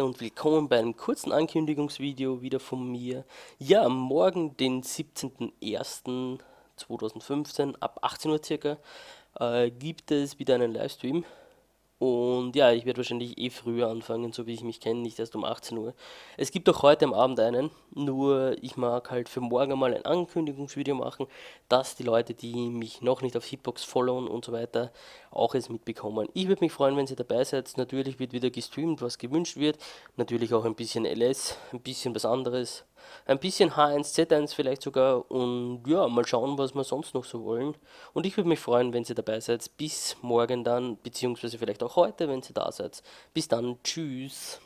und willkommen bei einem kurzen Ankündigungsvideo wieder von mir. Ja, morgen, den 17.01.2015, ab 18 Uhr circa, äh, gibt es wieder einen Livestream und ja, ich werde wahrscheinlich eh früher anfangen, so wie ich mich kenne, nicht erst um 18 Uhr. Es gibt auch heute am Abend einen, nur ich mag halt für morgen mal ein Ankündigungsvideo machen, dass die Leute, die mich noch nicht auf Hitbox followen und so weiter, auch es mitbekommen. Ich würde mich freuen, wenn ihr dabei seid. Natürlich wird wieder gestreamt, was gewünscht wird. Natürlich auch ein bisschen LS, ein bisschen was anderes ein bisschen H1Z1 vielleicht sogar und ja, mal schauen, was wir sonst noch so wollen. Und ich würde mich freuen, wenn ihr dabei seid. Bis morgen dann, beziehungsweise vielleicht auch heute, wenn ihr da seid. Bis dann, tschüss.